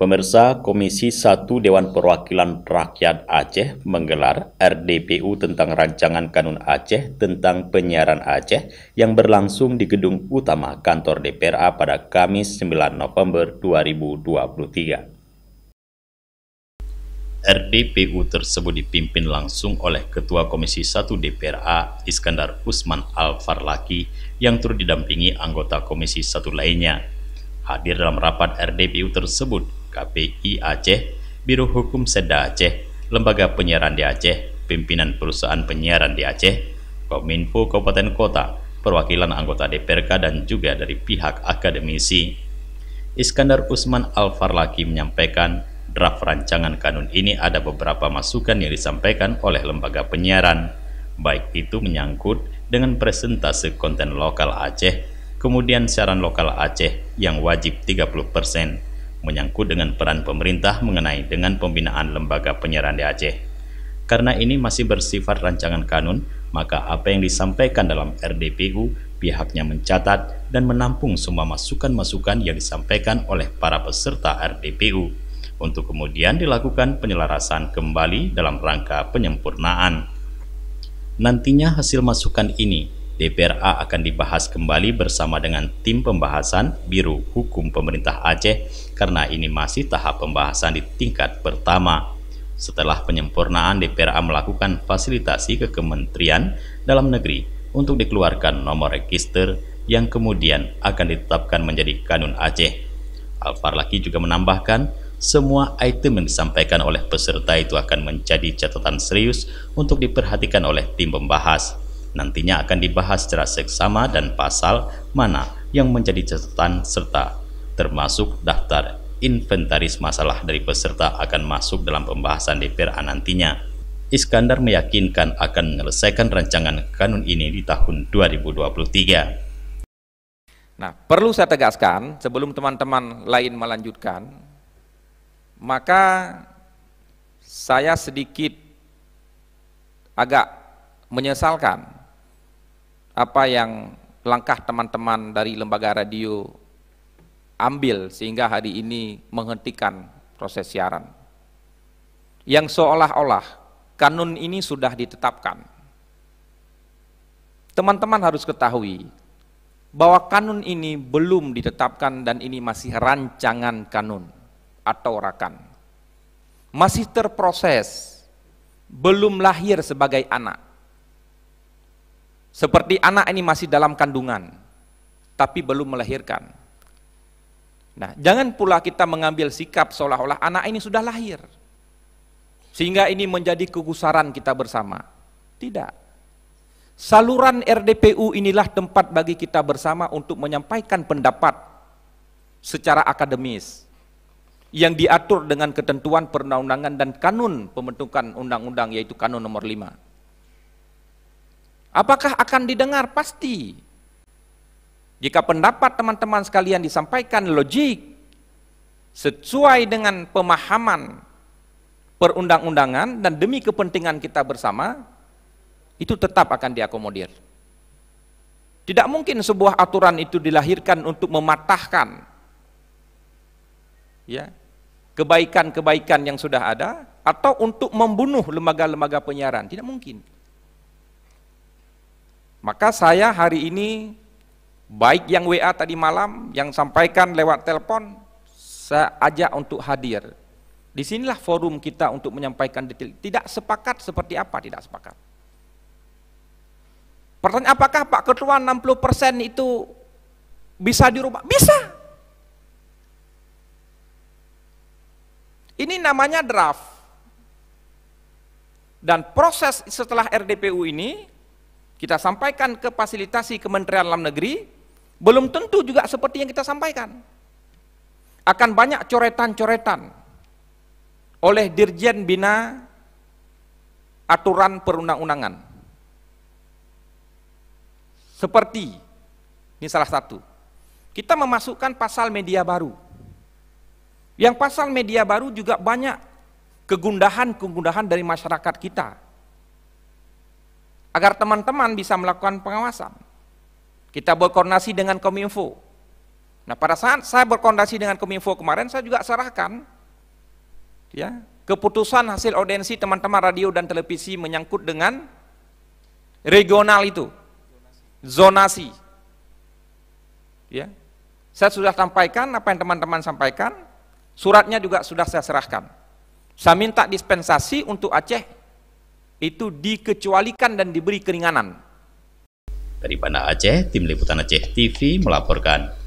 Pemirsa Komisi 1 Dewan Perwakilan Rakyat Aceh menggelar RDPU tentang Rancangan Kanun Aceh tentang Penyiaran Aceh yang berlangsung di gedung utama kantor DPRA pada Kamis 9 November 2023. RDPU tersebut dipimpin langsung oleh Ketua Komisi 1 DPRA Iskandar Usman Al-Farlaki yang turut didampingi anggota Komisi 1 lainnya. Hadir dalam rapat RDPU tersebut KPI Aceh, Biro Hukum Seda Aceh, Lembaga Penyiaran di Aceh, Pimpinan Perusahaan Penyiaran di Aceh, Kominfo Kabupaten Kota, perwakilan anggota DPRK dan juga dari pihak akademisi. Iskandar Usman Alfarlaki menyampaikan draft rancangan kanun ini ada beberapa masukan yang disampaikan oleh lembaga penyiaran, baik itu menyangkut dengan presentase konten lokal Aceh, kemudian siaran lokal Aceh yang wajib 30 persen, menyangkut dengan peran pemerintah mengenai dengan pembinaan lembaga penyiaran di Aceh. Karena ini masih bersifat rancangan kanun, maka apa yang disampaikan dalam RDPU pihaknya mencatat dan menampung semua masukan-masukan yang disampaikan oleh para peserta RDPU untuk kemudian dilakukan penyelarasan kembali dalam rangka penyempurnaan. Nantinya hasil masukan ini DPRA akan dibahas kembali bersama dengan tim pembahasan Biru Hukum Pemerintah Aceh karena ini masih tahap pembahasan di tingkat pertama. Setelah penyempurnaan DPRA melakukan fasilitasi ke Kementerian Dalam Negeri untuk dikeluarkan nomor register yang kemudian akan ditetapkan menjadi Kanun Aceh. al Laki juga menambahkan, semua item yang disampaikan oleh peserta itu akan menjadi catatan serius untuk diperhatikan oleh tim pembahas Nantinya akan dibahas secara seksama dan pasal mana yang menjadi catatan serta termasuk daftar inventaris masalah dari peserta akan masuk dalam pembahasan DPR nantinya. Iskandar meyakinkan akan menyelesaikan rancangan kanun ini di tahun 2023. Nah, perlu saya tegaskan sebelum teman-teman lain melanjutkan, maka saya sedikit agak menyesalkan apa yang langkah teman-teman dari lembaga radio ambil sehingga hari ini menghentikan proses siaran. Yang seolah-olah kanun ini sudah ditetapkan. Teman-teman harus ketahui bahwa kanun ini belum ditetapkan dan ini masih rancangan kanun atau rakan. Masih terproses, belum lahir sebagai anak seperti anak ini masih dalam kandungan, tapi belum melahirkan. Nah, jangan pula kita mengambil sikap seolah-olah anak ini sudah lahir. Sehingga ini menjadi kegusaran kita bersama. Tidak. Saluran RDPU inilah tempat bagi kita bersama untuk menyampaikan pendapat secara akademis yang diatur dengan ketentuan perundang-undangan dan kanun pembentukan undang-undang yaitu kanun nomor 5. Apakah akan didengar? Pasti. Jika pendapat teman-teman sekalian disampaikan logik, sesuai dengan pemahaman perundang-undangan dan demi kepentingan kita bersama, itu tetap akan diakomodir. Tidak mungkin sebuah aturan itu dilahirkan untuk mematahkan ya kebaikan-kebaikan yang sudah ada atau untuk membunuh lembaga-lembaga penyiaran. Tidak mungkin. Maka saya hari ini baik yang WA tadi malam, yang sampaikan lewat telepon, saya ajak untuk hadir. di sinilah forum kita untuk menyampaikan detail. Tidak sepakat seperti apa, tidak sepakat. Pertanyaan apakah Pak Ketua 60% itu bisa dirubah? Bisa. Ini namanya draft. Dan proses setelah RDPU ini kita sampaikan ke fasilitasi Kementerian Dalam Negeri, belum tentu juga seperti yang kita sampaikan. Akan banyak coretan-coretan oleh Dirjen Bina Aturan Perundang-Undangan. Seperti, ini salah satu, kita memasukkan pasal media baru. Yang pasal media baru juga banyak kegundahan-kegundahan dari masyarakat kita agar teman-teman bisa melakukan pengawasan. Kita berkoordinasi dengan Kominfo. Nah, pada saat saya berkoordinasi dengan Kominfo kemarin, saya juga serahkan ya, keputusan hasil audensi teman-teman radio dan televisi menyangkut dengan regional itu. Zonasi. Ya. Saya sudah sampaikan apa yang teman-teman sampaikan, suratnya juga sudah saya serahkan. Saya minta dispensasi untuk Aceh itu dikecualikan dan diberi keringanan. Dari Banda Aceh, Tim Liputan Aceh TV melaporkan.